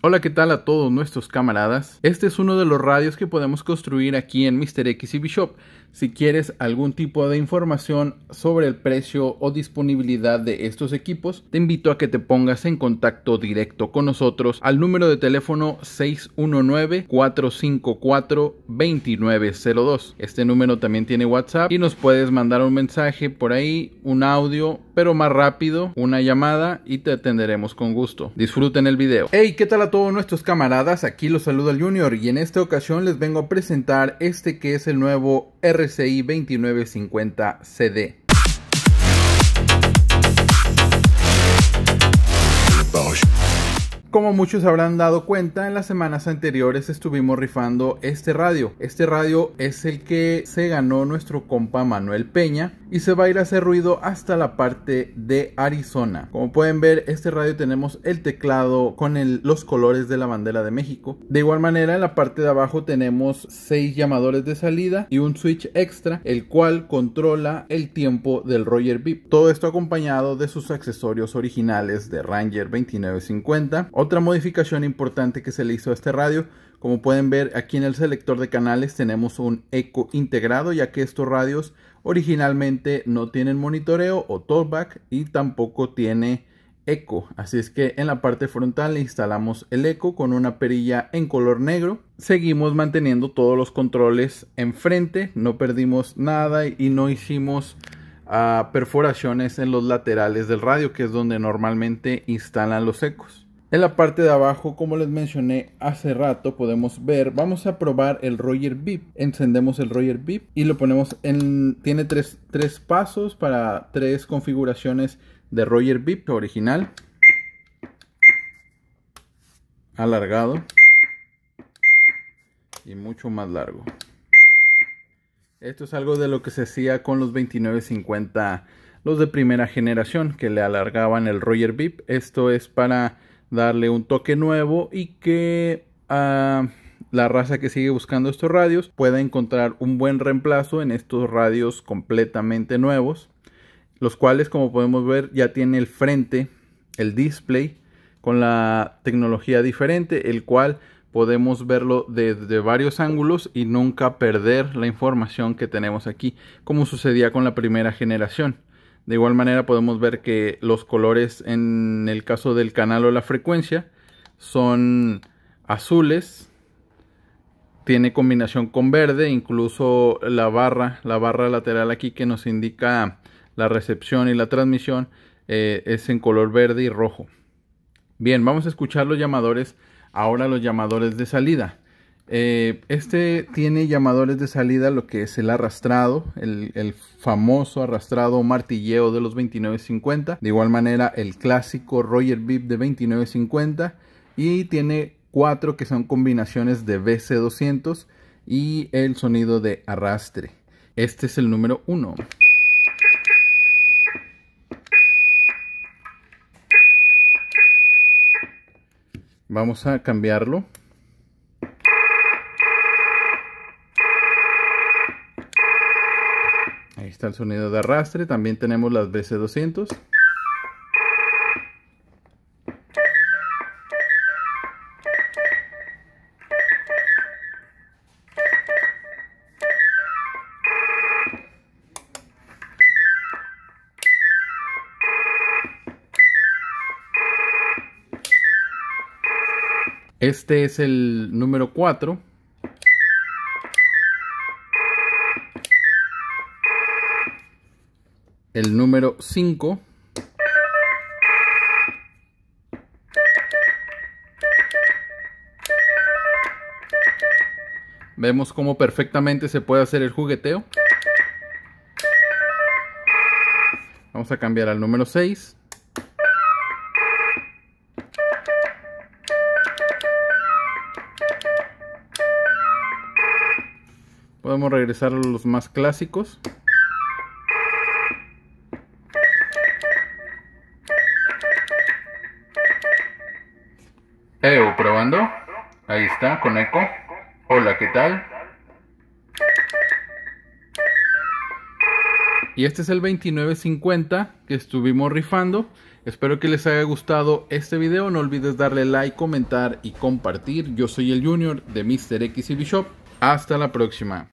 Hola, ¿qué tal a todos nuestros camaradas? Este es uno de los radios que podemos construir aquí en Mr. X y Bishop. Si quieres algún tipo de información sobre el precio o disponibilidad de estos equipos, te invito a que te pongas en contacto directo con nosotros al número de teléfono 619-454-2902. Este número también tiene WhatsApp y nos puedes mandar un mensaje por ahí, un audio, pero más rápido, una llamada y te atenderemos con gusto. Disfruten el video. Hey, ¿qué tal a todos nuestros camaradas? Aquí los saluda el Junior y en esta ocasión les vengo a presentar este que es el nuevo RCI 2950 CD. Como muchos habrán dado cuenta, en las semanas anteriores estuvimos rifando este radio. Este radio es el que se ganó nuestro compa Manuel Peña y se va a ir a hacer ruido hasta la parte de Arizona. Como pueden ver, este radio tenemos el teclado con los colores de la bandera de México. De igual manera, en la parte de abajo tenemos seis llamadores de salida y un switch extra, el cual controla el tiempo del Roger Beep. Todo esto acompañado de sus accesorios originales de Ranger 2950 otra modificación importante que se le hizo a este radio, como pueden ver aquí en el selector de canales tenemos un eco integrado ya que estos radios originalmente no tienen monitoreo o talkback y tampoco tiene eco. Así es que en la parte frontal le instalamos el eco con una perilla en color negro. Seguimos manteniendo todos los controles enfrente, no perdimos nada y no hicimos ah, perforaciones en los laterales del radio que es donde normalmente instalan los ecos. En la parte de abajo, como les mencioné hace rato, podemos ver, vamos a probar el Roger Beep. Encendemos el Roger Beep y lo ponemos en, tiene tres, pasos para tres configuraciones de Roger Beep original. Alargado. Y mucho más largo. Esto es algo de lo que se hacía con los 2950, los de primera generación, que le alargaban el Roger Beep. Esto es para darle un toque nuevo y que ah, la raza que sigue buscando estos radios pueda encontrar un buen reemplazo en estos radios completamente nuevos, los cuales como podemos ver ya tiene el frente, el display, con la tecnología diferente, el cual podemos verlo desde varios ángulos y nunca perder la información que tenemos aquí, como sucedía con la primera generación. De igual manera podemos ver que los colores en el caso del canal o la frecuencia son azules. Tiene combinación con verde, incluso la barra, la barra lateral aquí que nos indica la recepción y la transmisión eh, es en color verde y rojo. Bien, vamos a escuchar los llamadores, ahora los llamadores de salida. Eh, este tiene llamadores de salida, lo que es el arrastrado, el, famoso arrastrado martilleo de los 2950. De igual manera, el clásico Roger Beep de 2950. Y tiene cuatro que son combinaciones de BC200 y el sonido de arrastre. Este es el número uno Vamos a cambiarlo. está el sonido de arrastre. También tenemos las BC200. Este es el número 4 el número 5. Vemos cómo perfectamente se puede hacer el jugueteo. Vamos a cambiar al número 6. Podemos regresar a los más clásicos. Ahí está, con eco. Hola, ¿qué tal? Y este es el 2950 que estuvimos rifando. Espero que les haya gustado este video. No olvides darle like, comentar y compartir. Yo soy el Junior de Mr. X y Bishop. Hasta la próxima.